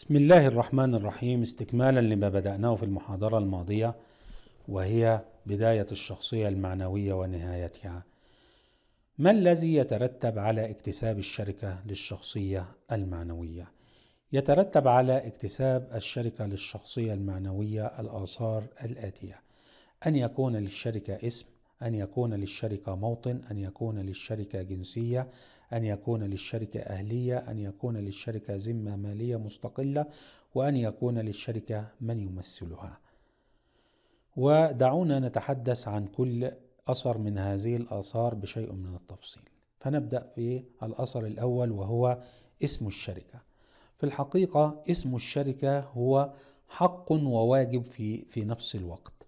بسم الله الرحمن الرحيم استكمالا لما بدأناه في المحاضرة الماضية وهي بداية الشخصية المعنوية ونهايتها. ما الذي يترتب على اكتساب الشركة للشخصية المعنوية؟ يترتب على اكتساب الشركة للشخصية المعنوية الآثار الآتية: أن يكون للشركة اسم، أن يكون للشركة موطن، أن يكون للشركة جنسية، أن يكون للشركة أهلية أن يكون للشركة ذمة مالية مستقلة وأن يكون للشركة من يمثلها ودعونا نتحدث عن كل أثر من هذه الآثار بشيء من التفصيل فنبدأ بالأثر الأول وهو اسم الشركة في الحقيقة اسم الشركة هو حق وواجب في في نفس الوقت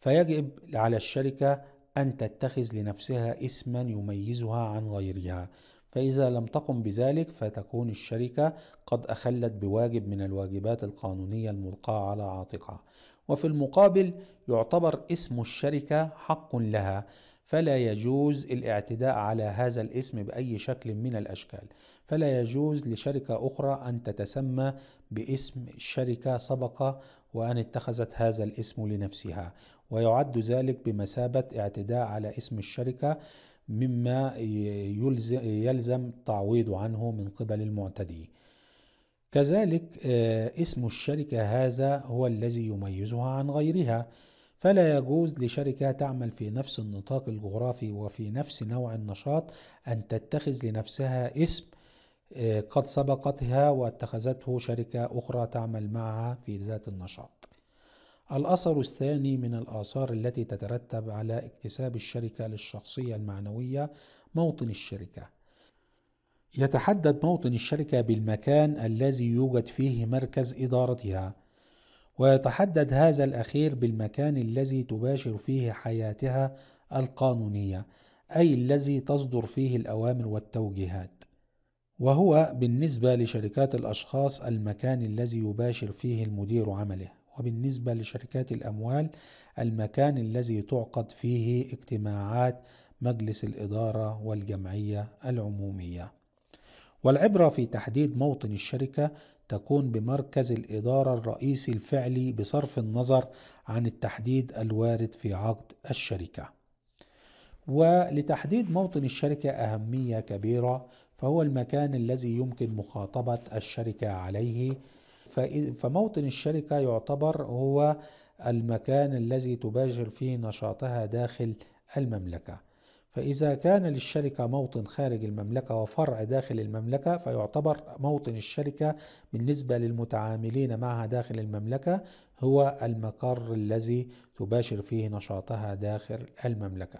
فيجب على الشركة أن تتخذ لنفسها اسما يميزها عن غيرها فإذا لم تقم بذلك فتكون الشركة قد أخلت بواجب من الواجبات القانونية الملقاة على عاتقها وفي المقابل يعتبر اسم الشركة حق لها فلا يجوز الاعتداء على هذا الاسم بأي شكل من الأشكال فلا يجوز لشركة أخرى أن تتسمى باسم شركة سبق وأن اتخذت هذا الاسم لنفسها ويعد ذلك بمثابة اعتداء على اسم الشركة مما يلزم التعويض عنه من قبل المعتدي كذلك آه، اسم الشركة هذا هو الذي يميزها عن غيرها فلا يجوز لشركة تعمل في نفس النطاق الجغرافي وفي نفس نوع النشاط أن تتخذ لنفسها اسم آه، قد سبقتها واتخذته شركة أخرى تعمل معها في ذات النشاط الأثر الثاني من الآثار التي تترتب على اكتساب الشركة للشخصية المعنوية موطن الشركة يتحدد موطن الشركة بالمكان الذي يوجد فيه مركز إدارتها ويتحدد هذا الأخير بالمكان الذي تباشر فيه حياتها القانونية أي الذي تصدر فيه الأوامر والتوجيهات وهو بالنسبة لشركات الأشخاص المكان الذي يباشر فيه المدير عمله وبالنسبة لشركات الأموال المكان الذي تعقد فيه اجتماعات مجلس الإدارة والجمعية العمومية والعبرة في تحديد موطن الشركة تكون بمركز الإدارة الرئيسي الفعلي بصرف النظر عن التحديد الوارد في عقد الشركة ولتحديد موطن الشركة أهمية كبيرة فهو المكان الذي يمكن مخاطبة الشركة عليه فموطن الشركة يعتبر هو المكان الذي تباشر فيه نشاطها داخل المملكة فإذا كان للشركة موطن خارج المملكة وفرع داخل المملكة فيعتبر موطن الشركة بالنسبة للمتعاملين معها داخل المملكة هو المقر الذي تباشر فيه نشاطها داخل المملكة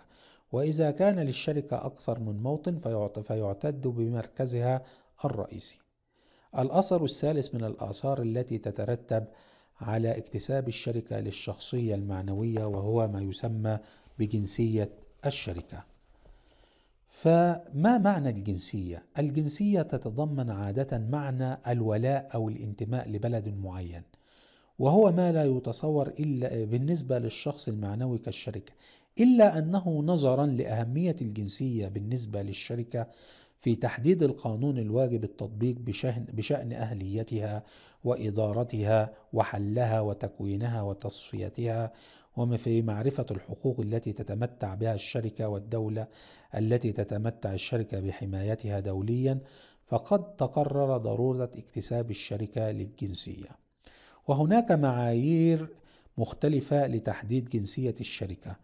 وإذا كان للشركة أكثر من موطن فيعتد بمركزها الرئيسي الأثر الثالث من الآثار التي تترتب على اكتساب الشركة للشخصية المعنوية وهو ما يسمى بجنسية الشركة. فما معنى الجنسية؟ الجنسية تتضمن عادة معنى الولاء أو الانتماء لبلد معين، وهو ما لا يتصور إلا بالنسبة للشخص المعنوي كالشركة، إلا أنه نظرا لأهمية الجنسية بالنسبة للشركة في تحديد القانون الواجب التطبيق بشأن, بشأن أهليتها وإدارتها وحلها وتكوينها وتصفيتها وما في معرفة الحقوق التي تتمتع بها الشركة والدولة التي تتمتع الشركة بحمايتها دوليا فقد تقرر ضرورة اكتساب الشركة للجنسية وهناك معايير مختلفة لتحديد جنسية الشركة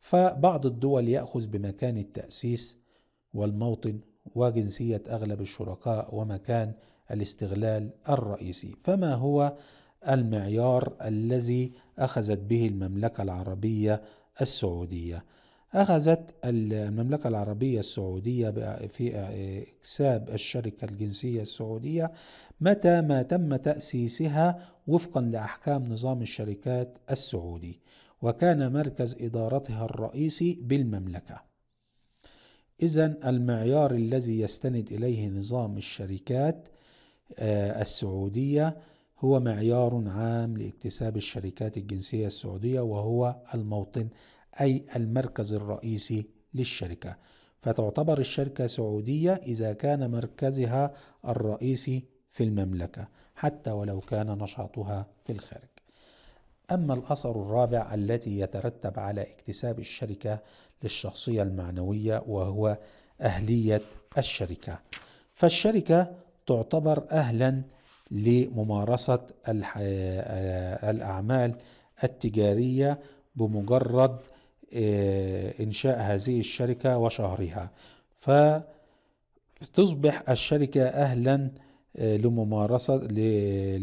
فبعض الدول يأخذ بمكان التأسيس والموطن وجنسية أغلب الشركاء ومكان الاستغلال الرئيسي فما هو المعيار الذي أخذت به المملكة العربية السعودية أخذت المملكة العربية السعودية في إكساب الشركة الجنسية السعودية متى ما تم تأسيسها وفقا لأحكام نظام الشركات السعودي وكان مركز إدارتها الرئيسي بالمملكة إذا المعيار الذي يستند إليه نظام الشركات آه، السعودية هو معيار عام لاكتساب الشركات الجنسية السعودية وهو الموطن أي المركز الرئيسي للشركة فتعتبر الشركة سعودية إذا كان مركزها الرئيسي في المملكة حتى ولو كان نشاطها في الخارج أما الأثر الرابع التي يترتب على اكتساب الشركة للشخصية المعنوية وهو أهلية الشركة فالشركة تعتبر أهلا لممارسة آه، الأعمال التجارية بمجرد آه، إنشاء هذه الشركة وشهرها فتصبح الشركة أهلا آه، لممارسة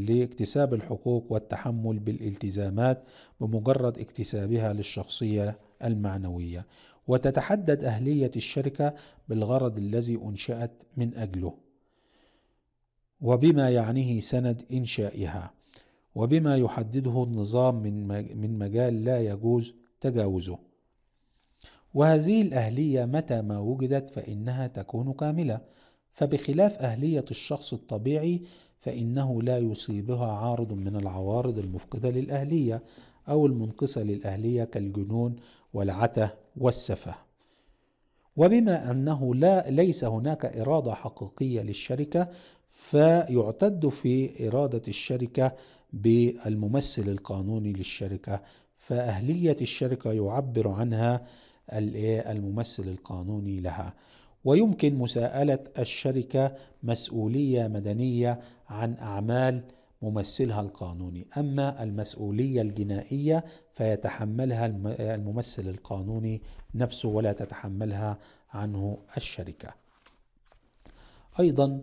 لاكتساب الحقوق والتحمل بالالتزامات بمجرد اكتسابها للشخصية المعنوية وتتحدد أهلية الشركة بالغرض الذي أنشأت من أجله وبما يعنيه سند إنشائها وبما يحدده النظام من مجال لا يجوز تجاوزه وهذه الأهلية متى ما وجدت فإنها تكون كاملة فبخلاف أهلية الشخص الطبيعي فإنه لا يصيبها عارض من العوارض المفقدة للأهلية أو المنقصة للأهلية كالجنون والعته والسفه. وبما أنه لا ليس هناك إرادة حقيقية للشركة فيعتد في إرادة الشركة بالممثل القانوني للشركة فأهلية الشركة يعبر عنها الممثل القانوني لها ويمكن مساءلة الشركة مسؤولية مدنية عن أعمال ممثلها القانوني أما المسؤولية الجنائية فيتحملها الممثل القانوني نفسه ولا تتحملها عنه الشركة أيضا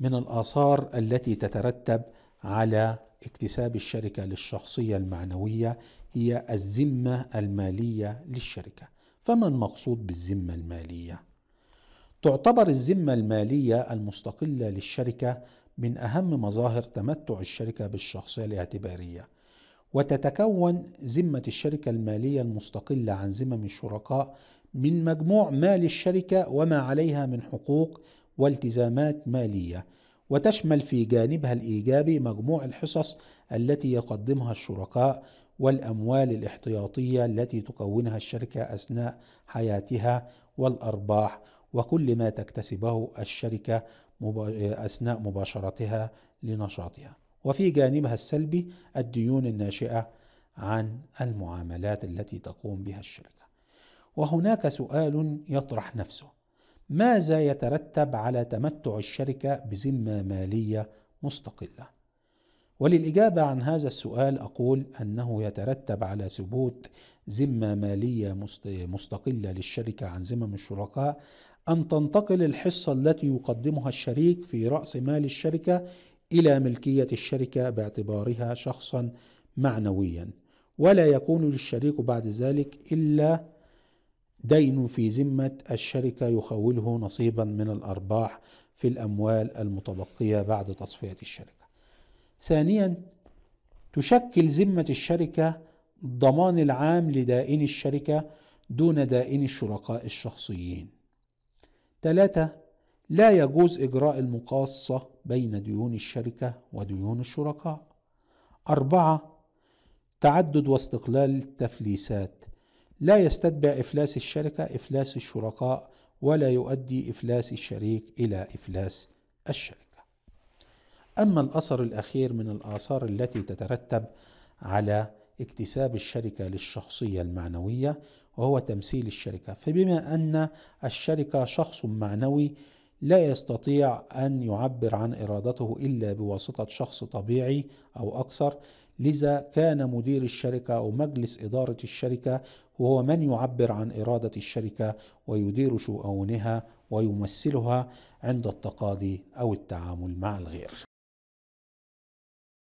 من الآثار التي تترتب على اكتساب الشركة للشخصية المعنوية هي الذمة المالية للشركة فما المقصود بالذمة المالية؟ تعتبر الذمة المالية المستقلة للشركة من أهم مظاهر تمتع الشركة بالشخصية الاعتبارية وتتكون ذمة الشركة المالية المستقلة عن ذمم الشركاء من مجموع مال الشركة وما عليها من حقوق والتزامات مالية وتشمل في جانبها الإيجابي مجموع الحصص التي يقدمها الشركاء والأموال الاحتياطية التي تكونها الشركة أثناء حياتها والأرباح وكل ما تكتسبه الشركة أثناء مباشرتها لنشاطها وفي جانبها السلبي الديون الناشئة عن المعاملات التي تقوم بها الشركة وهناك سؤال يطرح نفسه ماذا يترتب على تمتع الشركة بذمة مالية مستقلة؟ وللإجابة عن هذا السؤال أقول أنه يترتب على ثبوت ذمة مالية مستقلة للشركة عن ذمم الشركاء أن تنتقل الحصة التي يقدمها الشريك في رأس مال الشركة إلى ملكية الشركة باعتبارها شخصا معنويا ولا يكون للشريك بعد ذلك إلا دين في ذمة الشركة يخوله نصيبا من الأرباح في الأموال المتبقية بعد تصفية الشركة ثانيا تشكل ذمة الشركة الضمان العام لدائن الشركة دون دائن الشركاء الشخصيين. ثلاثة لا يجوز إجراء المقاصة بين ديون الشركة وديون الشركاء. أربعة تعدد واستقلال التفليسات لا يستتبع إفلاس الشركة إفلاس الشركاء ولا يؤدي إفلاس الشريك إلى إفلاس الشركة أما الأثر الأخير من الآثار التي تترتب على اكتساب الشركة للشخصية المعنوية وهو تمثيل الشركة فبما أن الشركة شخص معنوي لا يستطيع أن يعبر عن إرادته إلا بواسطة شخص طبيعي أو أكثر لذا كان مدير الشركة أو مجلس إدارة الشركة وهو من يعبر عن إرادة الشركة ويدير شؤونها ويمثلها عند التقاضي أو التعامل مع الغير